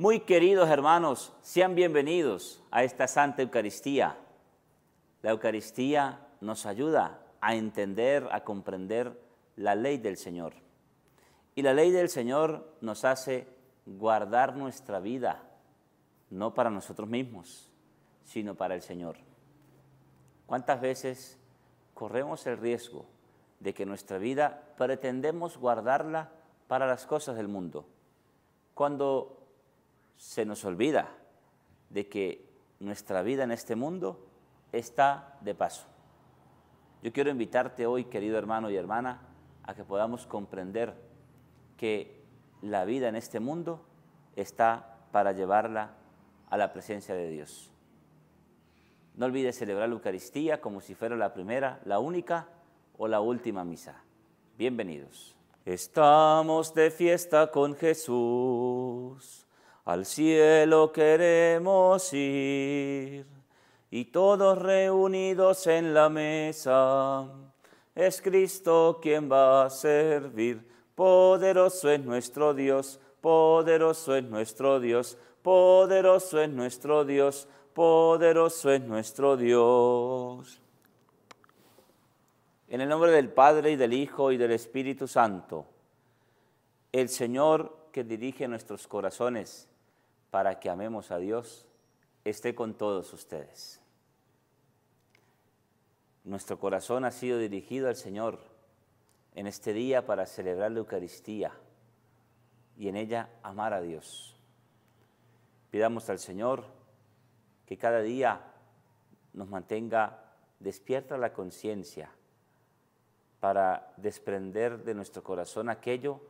Muy queridos hermanos, sean bienvenidos a esta Santa Eucaristía. La Eucaristía nos ayuda a entender, a comprender la ley del Señor. Y la ley del Señor nos hace guardar nuestra vida, no para nosotros mismos, sino para el Señor. ¿Cuántas veces corremos el riesgo de que nuestra vida pretendemos guardarla para las cosas del mundo? Cuando se nos olvida de que nuestra vida en este mundo está de paso. Yo quiero invitarte hoy, querido hermano y hermana, a que podamos comprender que la vida en este mundo está para llevarla a la presencia de Dios. No olvides celebrar la Eucaristía como si fuera la primera, la única o la última misa. Bienvenidos. Estamos de fiesta con Jesús al cielo queremos ir. Y todos reunidos en la mesa, es Cristo quien va a servir. Poderoso es nuestro Dios, poderoso es nuestro Dios, poderoso es nuestro Dios, poderoso es nuestro Dios. En el nombre del Padre y del Hijo y del Espíritu Santo, el Señor que dirige nuestros corazones para que amemos a Dios esté con todos ustedes. Nuestro corazón ha sido dirigido al Señor en este día para celebrar la Eucaristía y en ella amar a Dios. Pidamos al Señor que cada día nos mantenga despierta la conciencia para desprender de nuestro corazón aquello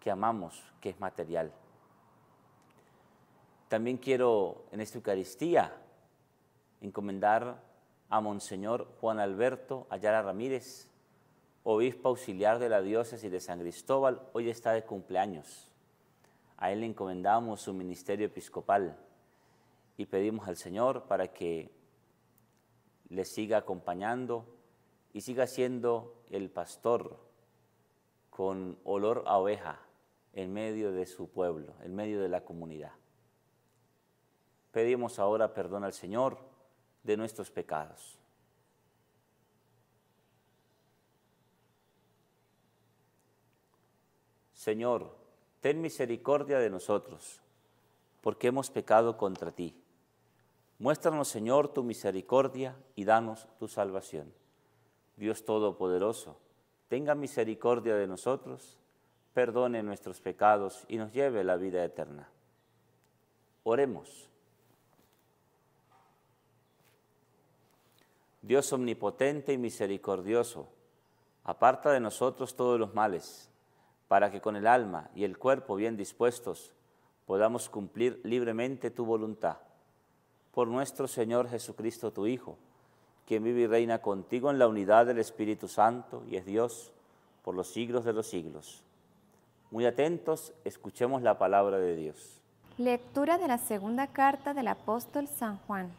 que amamos, que es material también quiero en esta Eucaristía encomendar a Monseñor Juan Alberto Ayala Ramírez, obispo auxiliar de la diócesis de San Cristóbal, hoy está de cumpleaños. A él le encomendamos su ministerio episcopal y pedimos al Señor para que le siga acompañando y siga siendo el pastor con olor a oveja en medio de su pueblo, en medio de la comunidad. Pedimos ahora perdón al Señor de nuestros pecados. Señor, ten misericordia de nosotros, porque hemos pecado contra ti. Muéstranos, Señor, tu misericordia y danos tu salvación. Dios Todopoderoso, tenga misericordia de nosotros, perdone nuestros pecados y nos lleve la vida eterna. Oremos. Dios omnipotente y misericordioso, aparta de nosotros todos los males, para que con el alma y el cuerpo bien dispuestos podamos cumplir libremente tu voluntad. Por nuestro Señor Jesucristo, tu Hijo, quien vive y reina contigo en la unidad del Espíritu Santo y es Dios por los siglos de los siglos. Muy atentos, escuchemos la palabra de Dios. Lectura de la segunda carta del apóstol San Juan.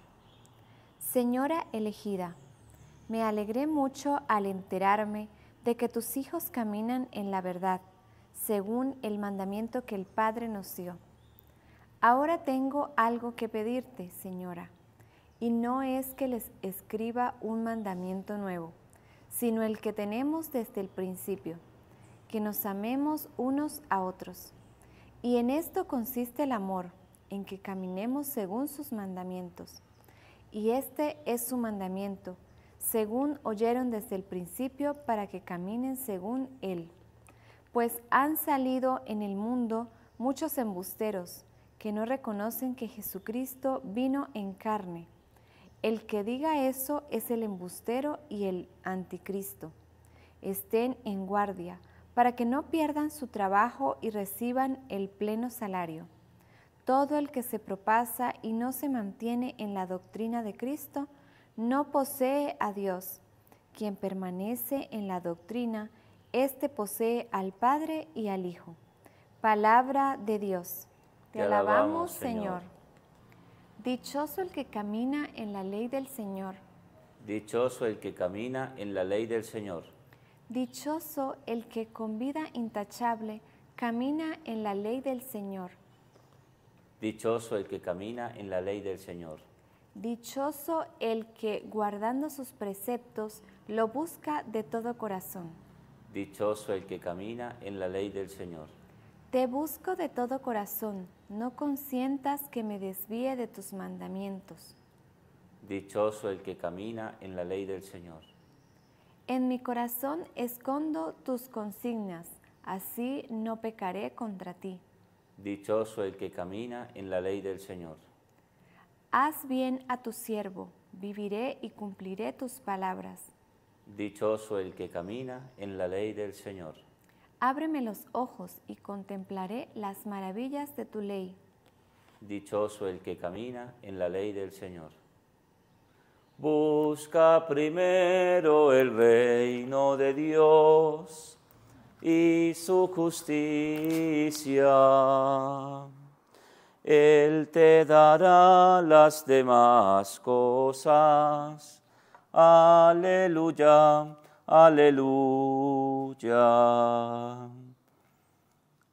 Señora elegida, me alegré mucho al enterarme de que tus hijos caminan en la verdad, según el mandamiento que el Padre nos dio. Ahora tengo algo que pedirte, Señora, y no es que les escriba un mandamiento nuevo, sino el que tenemos desde el principio, que nos amemos unos a otros. Y en esto consiste el amor, en que caminemos según sus mandamientos y este es su mandamiento, según oyeron desde el principio, para que caminen según Él. Pues han salido en el mundo muchos embusteros que no reconocen que Jesucristo vino en carne. El que diga eso es el embustero y el anticristo. Estén en guardia para que no pierdan su trabajo y reciban el pleno salario todo el que se propasa y no se mantiene en la doctrina de Cristo no posee a Dios. Quien permanece en la doctrina, éste posee al Padre y al Hijo. Palabra de Dios. Te, alabamos, Señor. Dichoso el que camina en la ley del Señor. Dichoso el que camina en la ley del Señor. Dichoso el que con vida intachable camina en la ley del Señor. Dichoso el que camina en la ley del Señor. Dichoso el que, guardando sus preceptos, lo busca de todo corazón. Dichoso el que camina en la ley del Señor. Te busco de todo corazón, no consientas que me desvíe de tus mandamientos. Dichoso el que camina en la ley del Señor. En mi corazón escondo tus consignas, así no pecaré contra ti. Dichoso el que camina en la ley del Señor. Haz bien a tu siervo, viviré y cumpliré tus palabras. Dichoso el que camina en la ley del Señor. Ábreme los ojos y contemplaré las maravillas de tu ley. Dichoso el que camina en la ley del Señor. Busca primero el reino de Dios y su justicia. Él te dará las demás cosas. Aleluya, aleluya.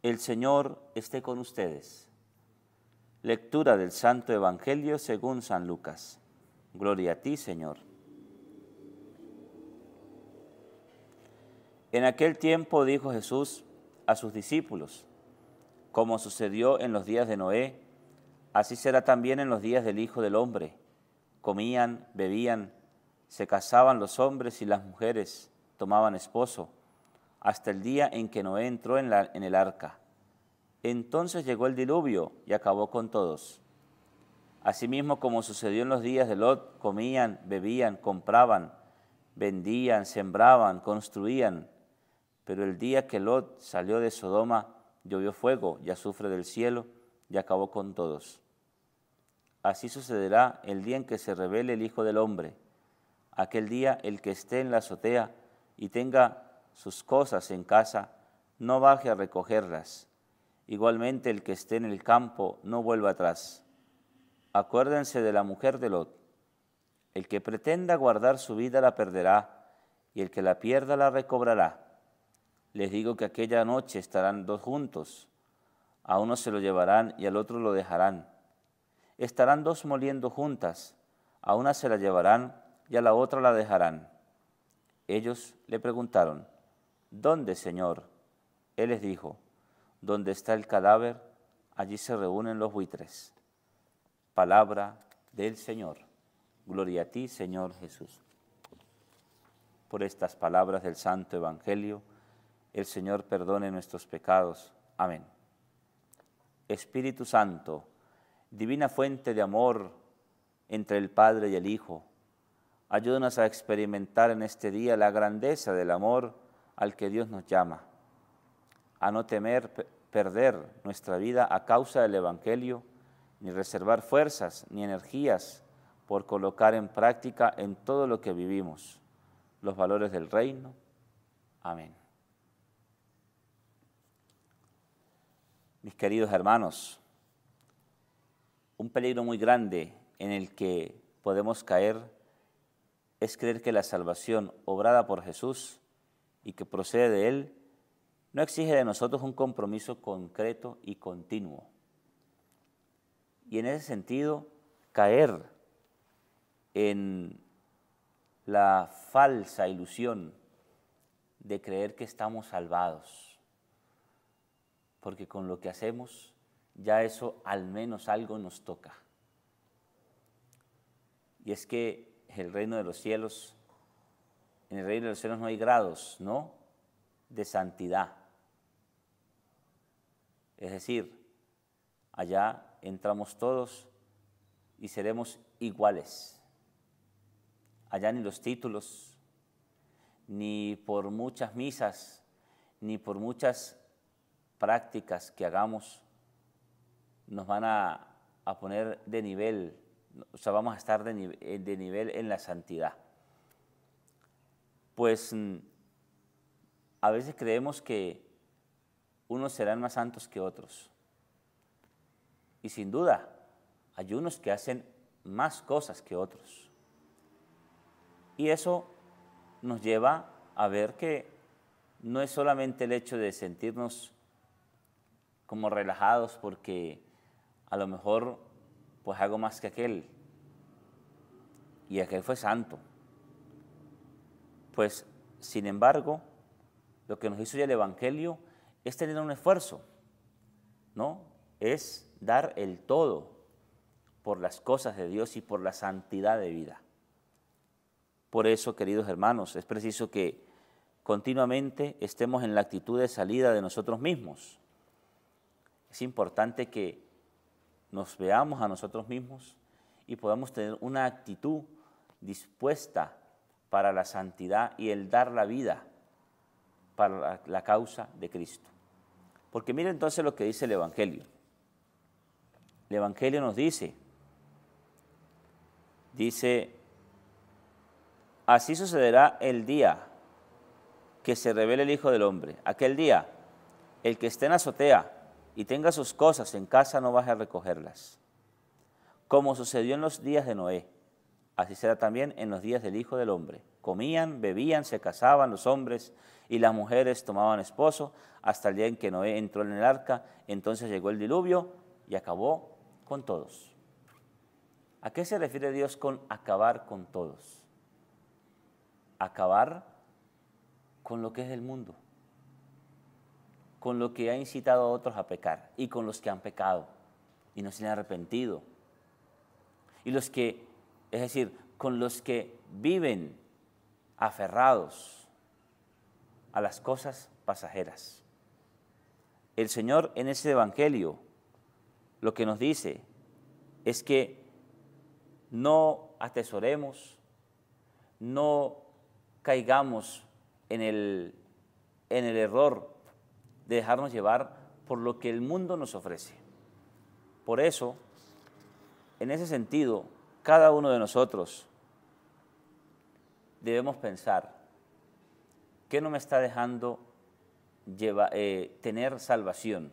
El Señor esté con ustedes. Lectura del Santo Evangelio según San Lucas. Gloria a ti, Señor. En aquel tiempo dijo Jesús a sus discípulos, como sucedió en los días de Noé, así será también en los días del Hijo del Hombre. Comían, bebían, se casaban los hombres y las mujeres, tomaban esposo, hasta el día en que Noé entró en, la, en el arca. Entonces llegó el diluvio y acabó con todos. Asimismo, como sucedió en los días de Lot, comían, bebían, compraban, vendían, sembraban, construían. Pero el día que Lot salió de Sodoma, llovió fuego y azufre del cielo y acabó con todos. Así sucederá el día en que se revele el Hijo del Hombre. Aquel día el que esté en la azotea y tenga sus cosas en casa, no baje a recogerlas. Igualmente el que esté en el campo, no vuelva atrás. Acuérdense de la mujer de Lot. El que pretenda guardar su vida la perderá, y el que la pierda la recobrará les digo que aquella noche estarán dos juntos, a uno se lo llevarán y al otro lo dejarán. Estarán dos moliendo juntas, a una se la llevarán y a la otra la dejarán. Ellos le preguntaron, ¿Dónde, Señor? Él les dijo, ¿dónde está el cadáver, allí se reúnen los buitres. Palabra del Señor. Gloria a ti, Señor Jesús. Por estas palabras del Santo Evangelio, el Señor perdone nuestros pecados. Amén. Espíritu Santo, divina fuente de amor entre el Padre y el Hijo, ayúdanos a experimentar en este día la grandeza del amor al que Dios nos llama, a no temer perder nuestra vida a causa del Evangelio, ni reservar fuerzas ni energías por colocar en práctica en todo lo que vivimos los valores del reino. Amén. mis queridos hermanos, un peligro muy grande en el que podemos caer es creer que la salvación obrada por Jesús y que procede de Él no exige de nosotros un compromiso concreto y continuo. Y en ese sentido, caer en la falsa ilusión de creer que estamos salvados porque con lo que hacemos ya eso al menos algo nos toca. Y es que el reino de los cielos, en el reino de los cielos no hay grados, ¿no? De santidad. Es decir, allá entramos todos y seremos iguales. Allá ni los títulos, ni por muchas misas, ni por muchas prácticas que hagamos nos van a, poner de nivel, o sea, vamos a estar de eh, nivel en la santidad. Pues mm, a veces creemos que unos serán más santos que otros. Y sin duda, hay unos que hacen más cosas que otros. Y eso nos lleva a ver que no es solamente el hecho de sentirnos como relajados porque a lo mejor pues hago más que aquel. Y aquel fue santo. Pues, sin embargo, lo que nos hizo ya el Evangelio es tener un esfuerzo, ¿no? Es dar el todo por las cosas de Dios y por la santidad de vida. Por eso, queridos hermanos, es preciso que continuamente estemos en la actitud de salida de nosotros mismos es importante que nos veamos a nosotros mismos y podamos tener una actitud dispuesta para la santidad y el dar la vida para la, causa de Cristo. Porque mire entonces lo que dice el Evangelio. El Evangelio nos dice, dice, así sucederá el día que se revele el Hijo del Hombre. Aquel día, el que esté en azotea, y tenga sus cosas en casa, no baje a recogerlas. Como sucedió en los días de Noé, así será también en los días del Hijo del Hombre. Comían, bebían, se casaban los hombres y las mujeres tomaban esposo hasta el día en que Noé entró en el arca, entonces llegó el diluvio y acabó con todos. ¿A qué se refiere Dios con acabar con todos? Acabar con lo que es el mundo con lo que ha incitado a otros a pecar y con los que han pecado y no se han arrepentido. Y los que, es decir, con los que viven aferrados a las cosas pasajeras. El Señor en ese Evangelio lo que nos dice es que no atesoremos, no caigamos en el, en el error de dejarnos llevar por lo que el mundo nos ofrece. Por eso, en ese sentido, cada uno de nosotros debemos pensar, ¿qué no me está dejando eh, tener salvación?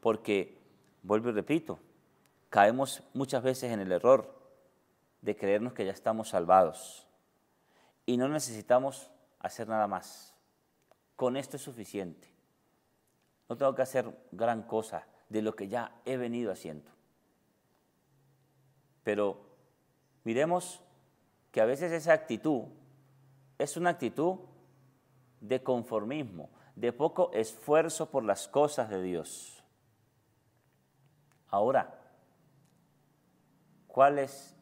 Porque, vuelvo y repito, caemos muchas veces en el error de creernos que ya estamos salvados y no necesitamos hacer nada más. Con esto es suficiente. No tengo que hacer gran cosa de lo que ya he venido haciendo. Pero miremos que a veces esa actitud es una actitud de conformismo, de poco esfuerzo por las cosas de Dios. Ahora, ¿cuáles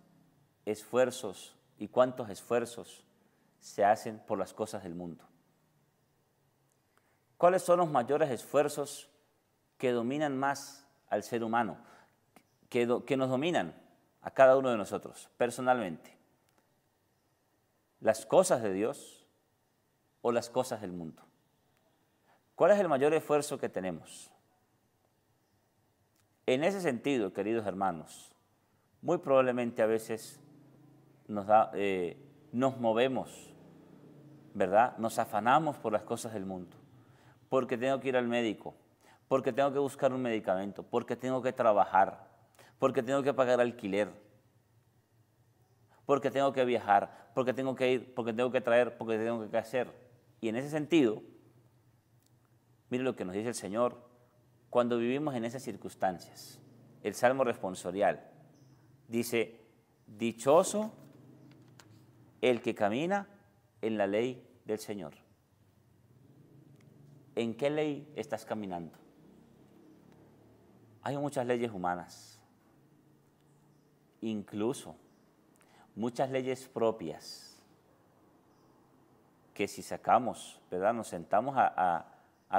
esfuerzos y cuántos esfuerzos se hacen por las cosas del mundo? ¿Cuáles son los mayores esfuerzos que dominan más al ser humano, que, nos dominan a cada uno de nosotros personalmente? ¿Las cosas de Dios o las cosas del mundo? ¿Cuál es el mayor esfuerzo que tenemos? En ese sentido, queridos hermanos, muy probablemente a veces nos, eh, nos movemos, ¿verdad? Nos afanamos por las cosas del mundo porque tengo que ir al médico, porque tengo que buscar un medicamento, porque tengo que trabajar, porque tengo que pagar alquiler, porque tengo que viajar, porque tengo que ir, porque tengo que traer, porque tengo que hacer. Y en ese sentido, mire lo que nos dice el Señor cuando vivimos en esas circunstancias. El Salmo responsorial dice, dichoso el que camina en la ley del Señor. ¿En qué ley estás caminando? Hay muchas leyes humanas, incluso muchas leyes propias, que si sacamos, ¿verdad? Nos sentamos a,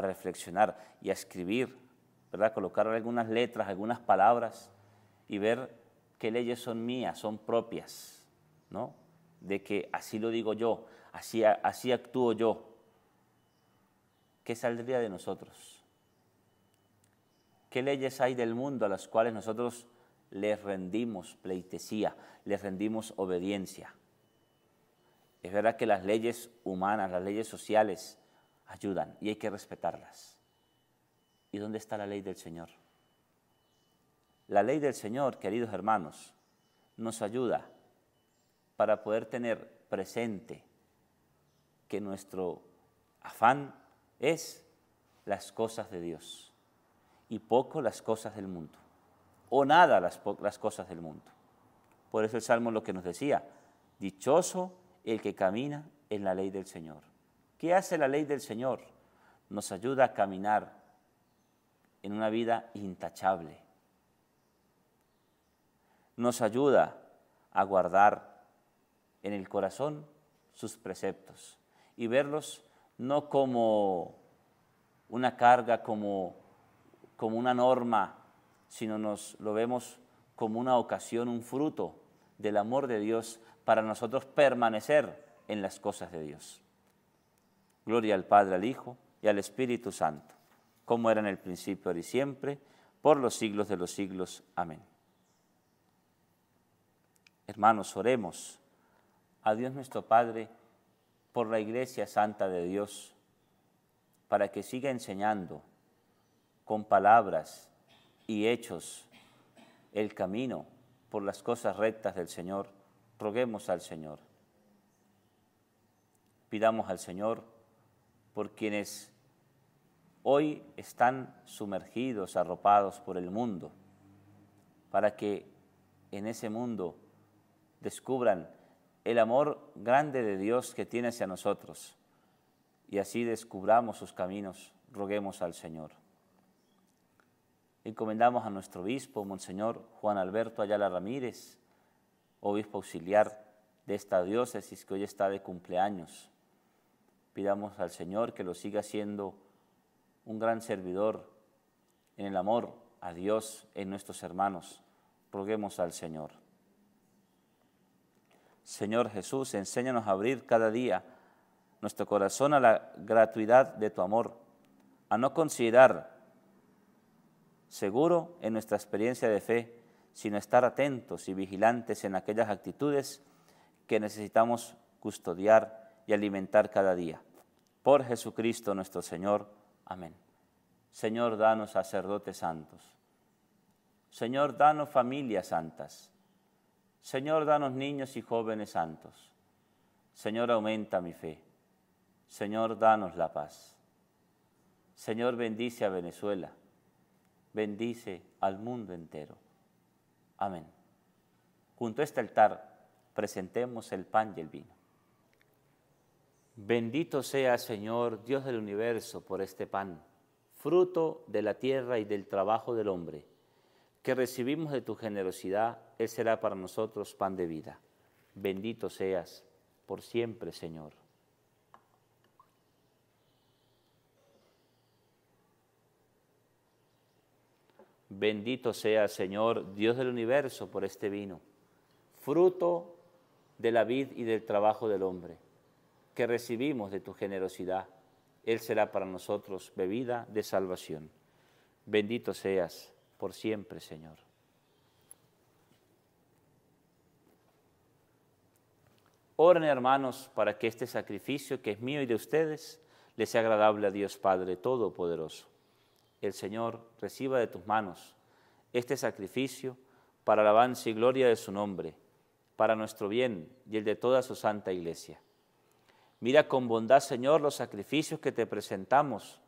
reflexionar y a escribir, ¿verdad? Colocar algunas letras, algunas palabras y ver qué leyes son mías, son propias, ¿no? De que así lo digo yo, así, así actúo yo, ¿qué saldría de nosotros? ¿Qué leyes hay del mundo a las cuales nosotros les rendimos pleitesía, les rendimos obediencia? Es verdad que las leyes humanas, las leyes sociales ayudan y hay que respetarlas. ¿Y dónde está la ley del Señor? La ley del Señor, queridos hermanos, nos ayuda para poder tener presente que nuestro afán es las cosas de Dios y poco las cosas del mundo, o nada las, las cosas del mundo. Por eso el Salmo lo que nos decía, dichoso el que camina en la ley del Señor. ¿Qué hace la ley del Señor? Nos ayuda a caminar en una vida intachable. Nos ayuda a guardar en el corazón sus preceptos y verlos no como una carga, como, una norma, sino nos lo vemos como una ocasión, un fruto del amor de Dios para nosotros permanecer en las cosas de Dios. Gloria al Padre, al Hijo y al Espíritu Santo, como era en el principio, ahora y siempre, por los siglos de los siglos. Amén. Hermanos, oremos a Dios nuestro Padre por la Iglesia Santa de Dios, para que siga enseñando con palabras y hechos el camino por las cosas rectas del Señor. Roguemos al Señor. Pidamos al Señor por quienes hoy están sumergidos, arropados por el mundo, para que en ese mundo descubran el amor grande de Dios que tiene hacia nosotros y así descubramos sus caminos, roguemos al Señor. Encomendamos a nuestro obispo, Monseñor Juan Alberto Ayala Ramírez, obispo auxiliar de esta diócesis que hoy está de cumpleaños. Pidamos al Señor que lo siga siendo un gran servidor en el amor a Dios, en nuestros hermanos. Roguemos al Señor. Señor Jesús, enséñanos a abrir cada día nuestro corazón a la gratuidad de tu amor, a no considerar seguro en nuestra experiencia de fe, sino estar atentos y vigilantes en aquellas actitudes que necesitamos custodiar y alimentar cada día. Por Jesucristo nuestro Señor. Amén. Señor, danos sacerdotes santos. Señor, danos familias santas. Señor, danos niños y jóvenes santos. Señor, aumenta mi fe. Señor, danos la paz. Señor, bendice a Venezuela. Bendice al mundo entero. Amén. Junto a este altar presentemos el pan y el vino. Bendito sea, Señor, Dios del universo, por este pan, fruto de la tierra y del trabajo del hombre que recibimos de tu generosidad, Él será para nosotros pan de vida. Bendito seas por siempre, Señor. Bendito sea, Señor, Dios del universo, por este vino, fruto de la vid y del trabajo del hombre, que recibimos de tu generosidad. Él será para nosotros bebida de salvación. Bendito seas por siempre, Señor. Oren, hermanos, para que este sacrificio que es mío y de ustedes le sea agradable a Dios Padre Todopoderoso. El Señor reciba de tus manos este sacrificio para alabanza y gloria de su nombre, para nuestro bien y el de toda su santa iglesia. Mira con bondad, Señor, los sacrificios que te presentamos,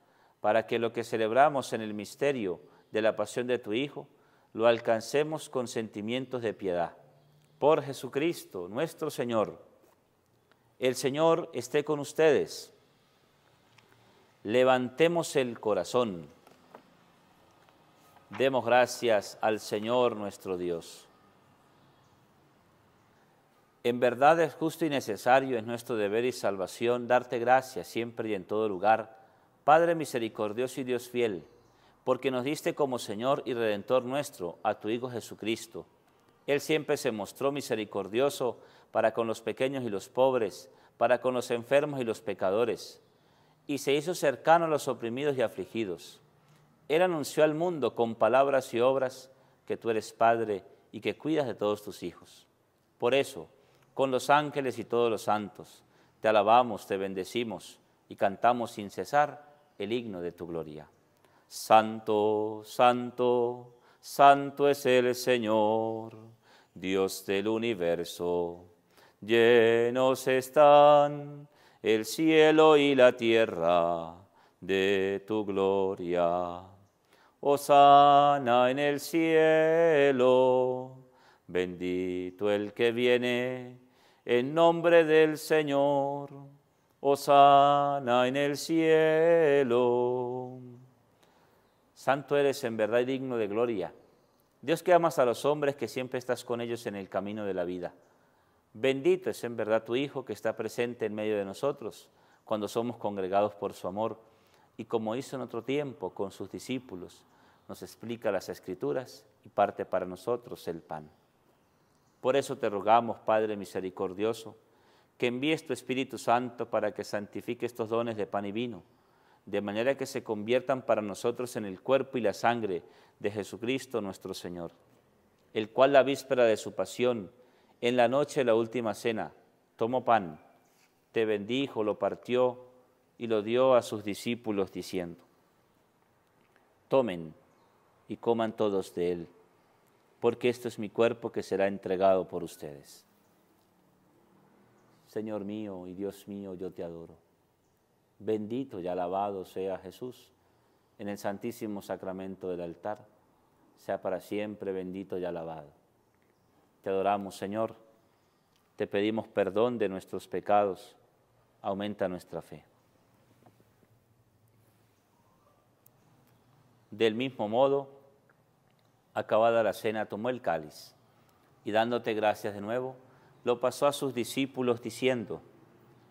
para que lo que celebramos en el misterio de la pasión de tu Hijo, lo alcancemos con sentimientos de piedad. Por Jesucristo, nuestro Señor. El Señor esté con ustedes. Levantemos el corazón. Demos gracias al Señor nuestro Dios. En verdad es justo y necesario, en nuestro deber y salvación darte gracias siempre y en todo lugar, Padre misericordioso y Dios fiel porque nos diste como Señor y Redentor nuestro a tu Hijo Jesucristo. Él siempre se mostró misericordioso para con los pequeños y los pobres, para con los enfermos y los pecadores, y se hizo cercano a los oprimidos y afligidos. Él anunció al mundo con palabras y obras que tú eres Padre y que cuidas de todos tus hijos. Por eso, con los ángeles y todos los santos, te alabamos, te bendecimos y cantamos sin cesar el himno de tu gloria. Santo, santo, santo es el Señor, Dios del universo. Llenos están el cielo y la tierra de tu gloria. sana en el cielo, bendito el que viene en nombre del Señor. sana en el cielo. Santo eres en verdad y digno de gloria. Dios que amas a los hombres, que siempre estás con ellos en el camino de la vida. Bendito es en verdad tu Hijo que está presente en medio de nosotros cuando somos congregados por su amor y como hizo en otro tiempo con sus discípulos, nos explica las escrituras y parte para nosotros el pan. Por eso te rogamos, Padre misericordioso, que envíes tu Espíritu Santo para que santifique estos dones de pan y vino de manera que se conviertan para nosotros en el cuerpo y la sangre de Jesucristo nuestro Señor, el cual la víspera de su pasión, en la noche de la última cena, tomó pan, te bendijo, lo partió y lo dio a sus discípulos diciendo, tomen y coman todos de él, porque esto es mi cuerpo que será entregado por ustedes. Señor mío y Dios mío, yo te adoro Bendito y alabado sea Jesús en el santísimo sacramento del altar. Sea para siempre bendito y alabado. Te adoramos, Señor. Te pedimos perdón de nuestros pecados. Aumenta nuestra fe. Del mismo modo, acabada la cena, tomó el cáliz y dándote gracias de nuevo, lo pasó a sus discípulos diciendo,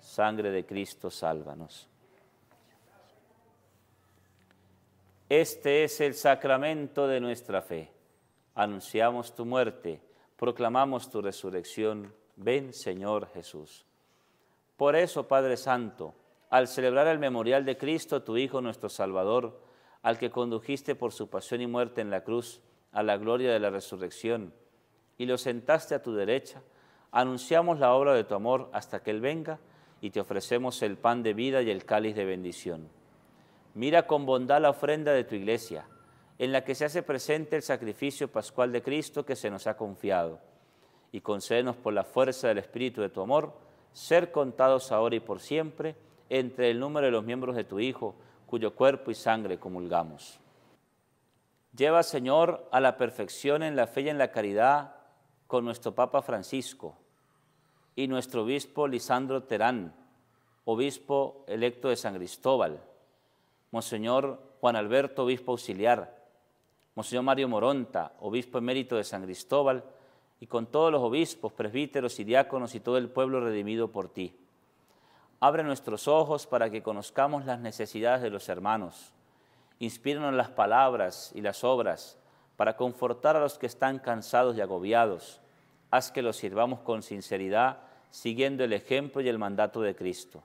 Sangre de Cristo, sálvanos. Este es el sacramento de nuestra fe. Anunciamos tu muerte, proclamamos tu resurrección. Ven, Señor Jesús. Por eso, Padre Santo, al celebrar el memorial de Cristo, tu Hijo, nuestro Salvador, al que condujiste por su pasión y muerte en la cruz a la gloria de la resurrección, y lo sentaste a tu derecha, anunciamos la obra de tu amor hasta que Él venga y te ofrecemos el pan de vida y el cáliz de bendición. Mira con bondad la ofrenda de tu iglesia, en la que se hace presente el sacrificio pascual de Cristo que se nos ha confiado, y concédenos por la fuerza del Espíritu de tu amor, ser contados ahora y por siempre entre el número de los miembros de tu Hijo, cuyo cuerpo y sangre comulgamos. Lleva, Señor, a la perfección en la fe y en la caridad con nuestro Papa Francisco y nuestro obispo Lisandro Terán, obispo electo de San Cristóbal, Monseñor Juan Alberto, obispo auxiliar, Monseñor Mario Moronta, obispo emérito de San Cristóbal, y con todos los obispos, presbíteros y diáconos y todo el pueblo redimido por ti. Abre nuestros ojos para que conozcamos las necesidades de los hermanos. Inspíranos las palabras y las obras para confortar a los que están cansados y agobiados haz que lo sirvamos con sinceridad, siguiendo el ejemplo y el mandato de Cristo.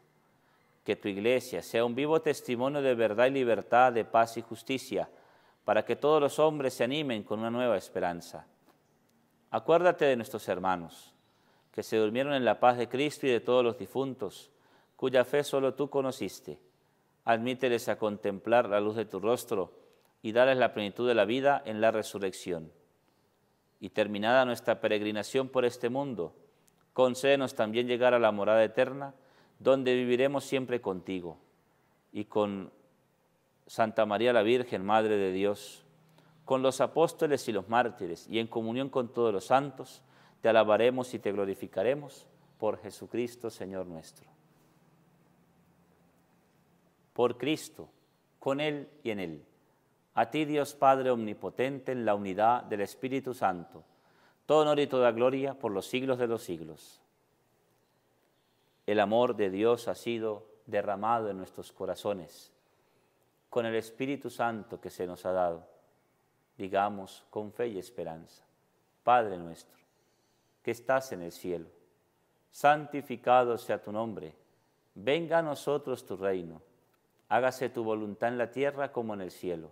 Que tu iglesia sea un vivo testimonio de verdad y libertad, de paz y justicia, para que todos los hombres se animen con una nueva esperanza. Acuérdate de nuestros hermanos, que se durmieron en la paz de Cristo y de todos los difuntos, cuya fe solo tú conociste. Admíteles a contemplar la luz de tu rostro y darles la plenitud de la vida en la resurrección y terminada nuestra peregrinación por este mundo, concédenos también llegar a la morada eterna, donde viviremos siempre contigo y con Santa María la Virgen, Madre de Dios, con los apóstoles y los mártires y en comunión con todos los santos, te alabaremos y te glorificaremos por Jesucristo, Señor nuestro. Por Cristo, con Él y en Él a ti, Dios Padre Omnipotente, en la unidad del Espíritu Santo, todo honor y toda gloria por los siglos de los siglos. El amor de Dios ha sido derramado en nuestros corazones con el Espíritu Santo que se nos ha dado. Digamos con fe y esperanza, Padre nuestro, que estás en el cielo, santificado sea tu nombre, venga a nosotros tu reino, hágase tu voluntad en la tierra como en el cielo.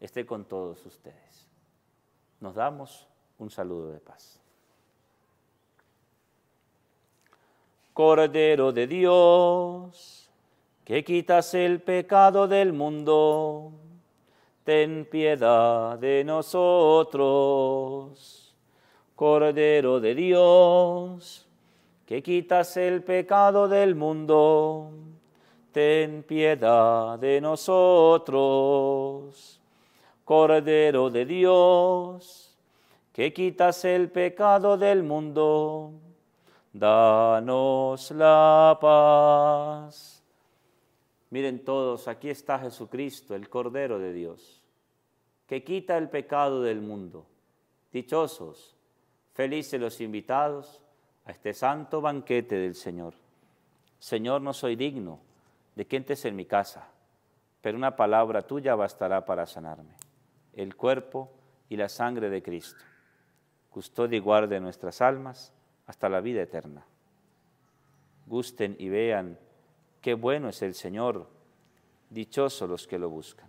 esté con todos ustedes. Nos damos un saludo de paz. Cordero de Dios, que quitas el pecado del mundo, ten piedad de nosotros. Cordero de Dios, que quitas el pecado del mundo, ten piedad de nosotros. Cordero de Dios, que quitas el pecado del mundo, danos la paz. Miren todos, aquí está Jesucristo, el Cordero de Dios, que quita el pecado del mundo. Dichosos, felices los invitados a este santo banquete del Señor. Señor, no soy digno de que entres en mi casa, pero una palabra tuya bastará para sanarme el cuerpo y la sangre de Cristo. Custodia y guarde nuestras almas hasta la vida eterna. Gusten y vean qué bueno es el Señor, dichosos los que lo buscan.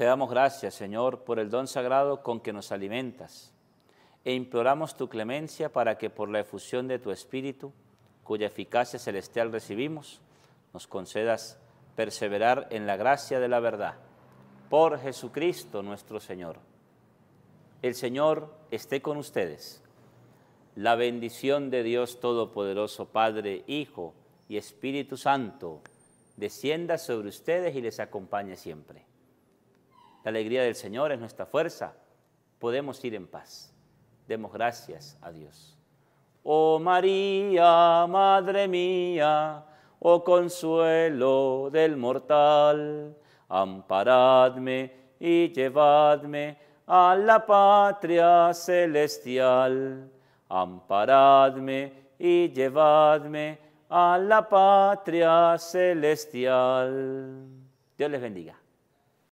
Te damos gracias, Señor, por el don sagrado con que nos alimentas e imploramos tu clemencia para que por la efusión de tu Espíritu, cuya eficacia celestial recibimos, nos concedas perseverar en la gracia de la verdad. Por Jesucristo nuestro Señor. El Señor esté con ustedes. La bendición de Dios Todopoderoso, Padre, Hijo y Espíritu Santo, descienda sobre ustedes y les acompañe siempre. La alegría del Señor es nuestra fuerza. Podemos ir en paz. Demos gracias a Dios. Oh María, Madre mía, oh consuelo del mortal, amparadme y llevadme a la patria celestial. Amparadme y llevadme a la patria celestial. Dios les bendiga.